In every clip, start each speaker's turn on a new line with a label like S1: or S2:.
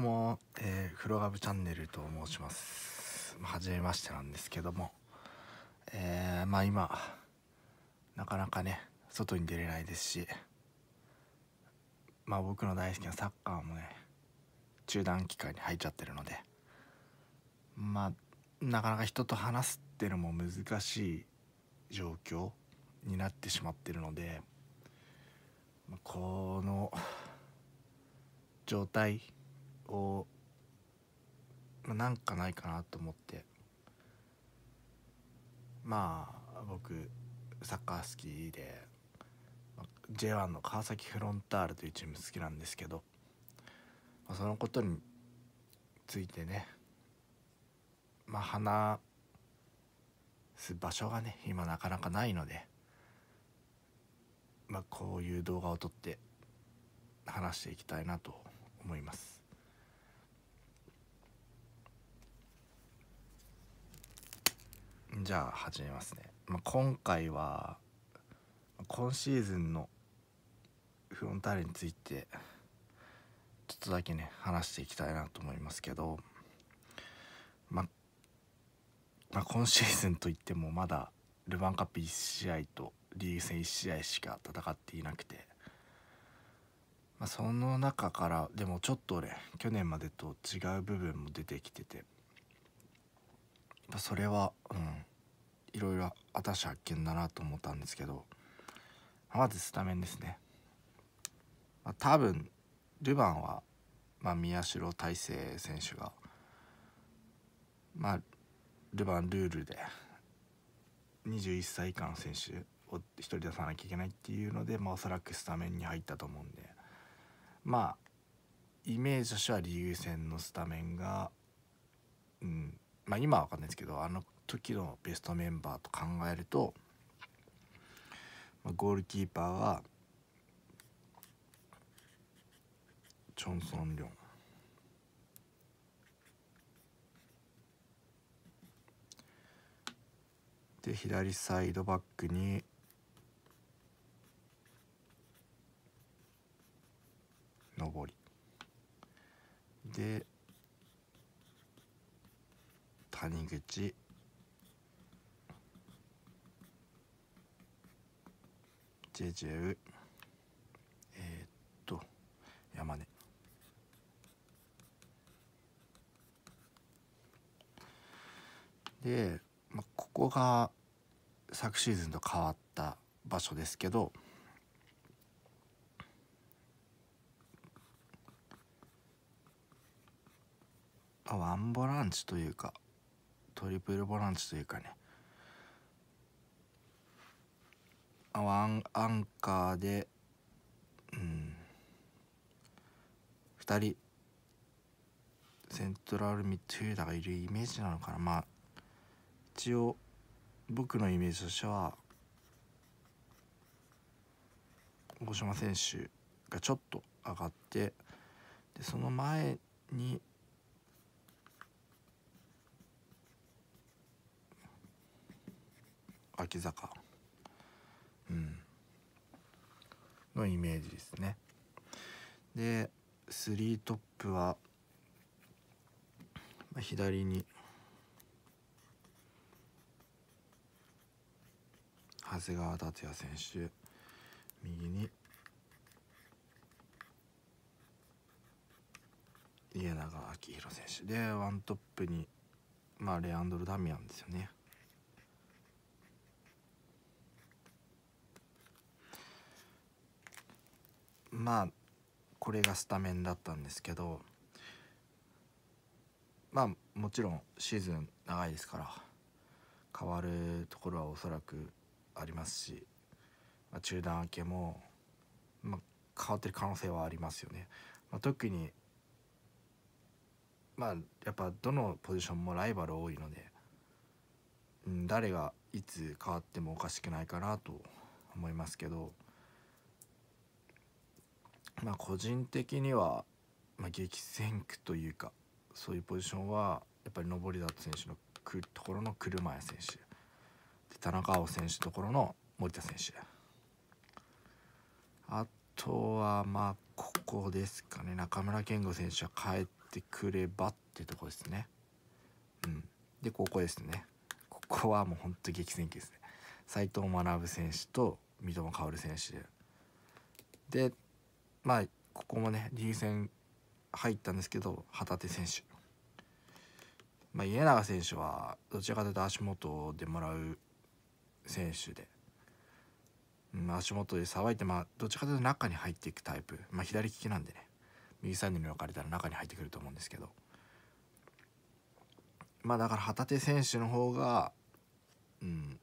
S1: うも、えー、フロガブチャンネルと申します。はじめましてなんですけども、えー、まあ今、なかなかね、外に出れないですし、まあ僕の大好きなサッカーもね、中断期間に入っちゃってるので、まあ、なかなか人と話すっていうのも難しい状況になってしまってるので、この状態を、まあ、なんかないかなと思ってまあ僕サッカー好きで J1 の川崎フロンターレというチーム好きなんですけど、まあ、そのことについてねまあ話す場所がね今なかなかないので、まあ、こういう動画を撮って話していきたいなと思います。じゃあ始めますね、まあ、今回は今シーズンのフロンターレについてちょっとだけね話していきたいなと思いますけど、まあ、まあ、今シーズンといってもまだルヴァンカップ1試合とリーグ戦1試合しか戦っていなくて、まあ、その中からでもちょっとね去年までと違う部分も出てきてて。それは、うん、いろいろ新しい発見だなと思ったんですけどまずスタメンですね、まあ、多分ルヴァンは、まあ、宮代大成選手が、まあ、ルヴァンルールで21歳以下の選手を1人出さなきゃいけないっていうので、まあ、おそらくスタメンに入ったと思うんでまあイメージとしてはリーグ戦のスタメンがまあ、今は分かんないですけどあの時のベストメンバーと考えると、まあ、ゴールキーパーはチョンソン・リョンで左サイドバックに上りで谷口ジェジェウえー、っと山根で、まあ、ここが昨シーズンと変わった場所ですけどワンボランチというかトリプルボランチというかねワンアンカーで、うん、2人セントラルミッドフィーダーがいるイメージなのかなまあ一応僕のイメージとしては大島選手がちょっと上がってでその前に秋坂、うん、のイメージですねで3トップは左に長谷川達也選手右に家永明宏選手でワントップに、まあ、レアンドル・ダミアンですよね。まあこれがスタメンだったんですけどまあもちろんシーズン長いですから変わるところはおそらくありますし、まあ、中断明けも、まあ、変わってる可能性はありますよね。まあ、特にまあやっぱどのポジションもライバル多いので、ん、誰がいつ変わってもおかしくないかなと思いますけど。まあ、個人的には、まあ、激戦区というかそういうポジションはやっぱり上里選手のところの車屋選手田中碧選手ところの森田選手あとはまあここですかね中村健吾選手は帰ってくればってとこですねうんでここですねここはもうほんと激戦区ですね斎藤学選手と三笘薫選手でまあここもねリーグ戦入ったんですけど旗手選手、まあ、家永選手はどちらかというと足元でもらう選手で、まあ、足元でさばいて、まあ、どちらかというと中に入っていくタイプ、まあ、左利きなんでね右サイドに置かれたら中に入ってくると思うんですけどまあだから旗手選手の方が、うん、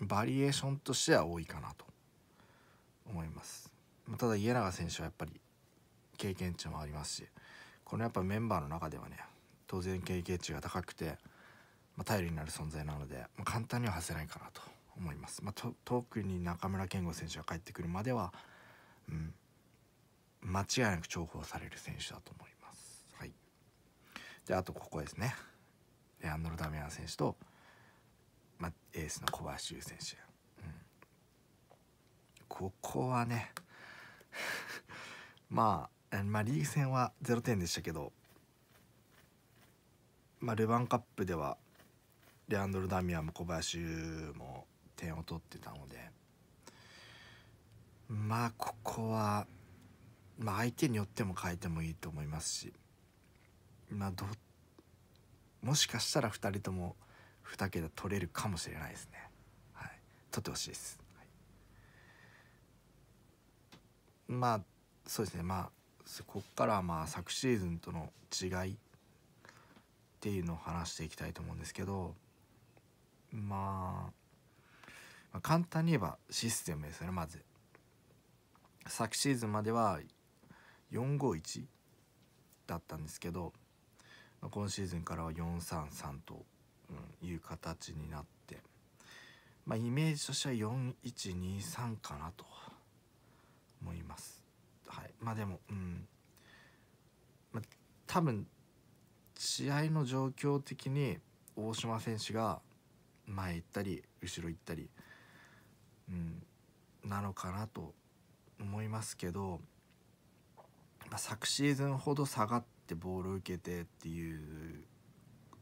S1: バリエーションとしては多いかなと思います。ただ家永選手はやっぱり経験値もありますしこのやっぱメンバーの中ではね当然経験値が高くて、まあ、頼りになる存在なので、まあ、簡単には外せないかなと思います、まあ、特に中村健吾選手が帰ってくるまでは、うん、間違いなく重宝される選手だと思います。はい、であとここですねレアンドロ・ダミアン選手と、ま、エースの小林優選手、うん、ここはね まあ、まあ、リーグ戦は0点でしたけど、まあ、ルヴァンカップではレアンドロ・ダミアンも小林も点を取ってたのでまあここは、まあ、相手によっても変えてもいいと思いますし、まあ、どもしかしたら2人とも2桁取れるかもしれないですね。はい、取ってほしいですまあそうですねまあここからはまあ昨シーズンとの違いっていうのを話していきたいと思うんですけど、まあ、簡単に言えばシステムですよねまず昨シーズンまでは451だったんですけど今シーズンからは433という形になって、まあ、イメージとしては4123かなと。思います。はい、まあでも、うんまあ、多分試合の状況的に大島選手が前行ったり後ろ行ったり、うん、なのかなと思いますけど、まあ、昨シーズンほど下がってボールを受けてっていう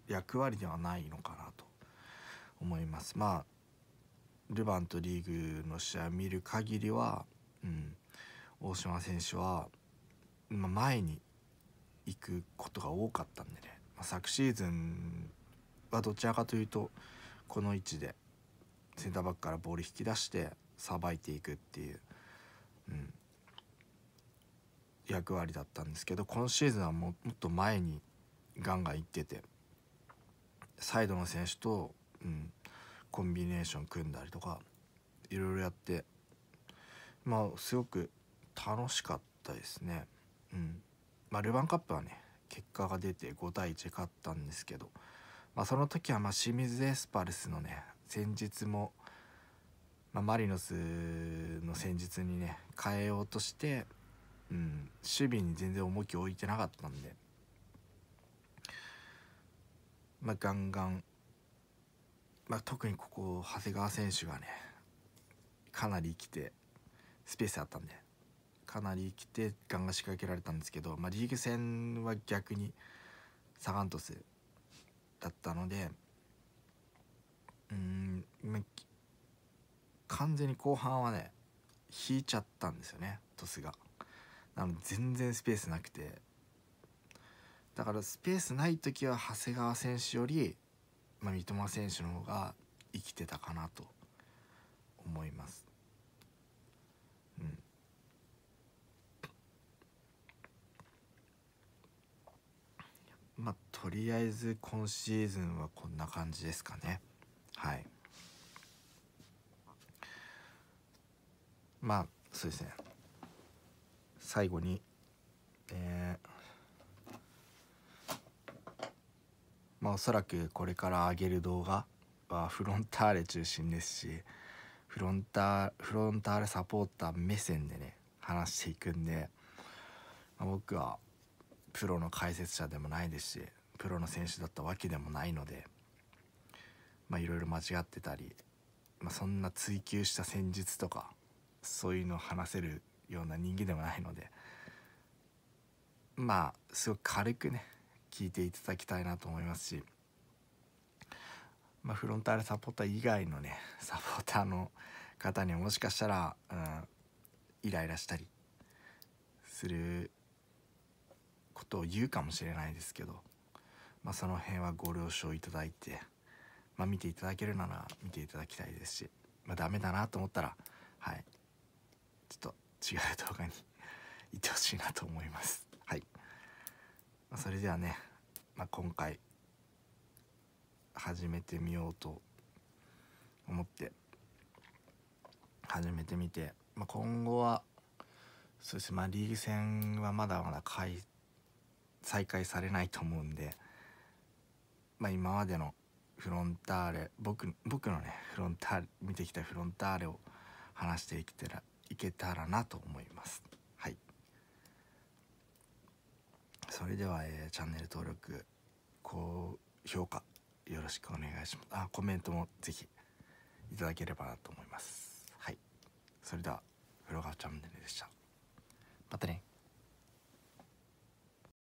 S1: 役割ではないのかなと思います。まあルヴァンとリーグの試合を見る限りは、うん、大島選手は、まあ、前に行くことが多かったんでね、まあ、昨シーズンはどちらかというとこの位置でセンターバックからボール引き出してさばいていくっていう、うん、役割だったんですけど今シーズンはももっと前にガンガン行っててサイドの選手と、うん、コンビネーション組んだりとかいろいろやってまあすごく楽しかったですね。うん。まあ、ルヴァンカップはね、結果が出て5対1勝ったんですけど、まあ、その時はま清水エスパルスのね、戦日も、まあ、マリノスの戦術にね、変えようとして、うん、守備に全然重きを置いてなかったんで、まあ、ガンガン、まあ、特にここ長谷川選手がねかなり生きてスペースあったんでかなり来てガンが仕掛けられたんですけど、まあ、リーグ戦は逆にサガン鳥栖だったのでうん、まあ、完全に後半はね引いちゃったんですよね鳥栖が。なので全然スペースなくてだからスペースない時は長谷川選手より、まあ、三笘選手の方が生きてたかなと。とりあえず今シーズンはこんな感じですかねはいまあそうですね最後にえー、まあおそらくこれから上げる動画はフロンターレ中心ですしフロンターフロンターレサポーター目線でね話していくんで、まあ、僕はプロの解説者でもないですしプロの選手だったわけでもないのでいろいろ間違ってたり、まあ、そんな追求した戦術とかそういうのを話せるような人間でもないのでまあすごく軽くね聞いていただきたいなと思いますし、まあ、フロンターレサポーター以外のねサポーターの方にはもしかしたら、うん、イライラしたりすることを言うかもしれないですけどまあ、その辺はご了承いただいて、まあ、見ていただけるなら見ていただきたいですし、まあ、ダメだなと思ったらはいちょっと違う動画に 行ってほしいなと思いますはい、まあ、それではね、まあ、今回始めてみようと思って始めてみて、まあ、今後はそうですねまあリーグ戦はまだまだ再開されないと思うんでまあ、今までのフロンターレ僕僕のねフロンターレ見てきたフロンターレを話していけたらいけたらなと思いますはいそれでは、えー、チャンネル登録高評価よろしくお願いしますあコメントも是非いただければなと思いますはいそれではフロガチャンネルでしたまたね